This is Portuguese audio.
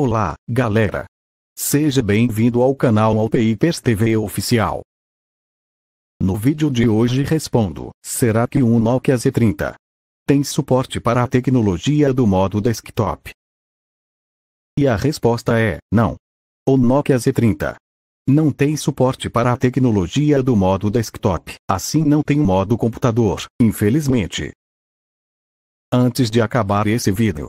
Olá, galera! Seja bem-vindo ao canal Alpeipers TV Oficial. No vídeo de hoje respondo, será que um Nokia Z30 tem suporte para a tecnologia do modo desktop? E a resposta é, não. O Nokia Z30 não tem suporte para a tecnologia do modo desktop, assim não tem o modo computador, infelizmente. Antes de acabar esse vídeo,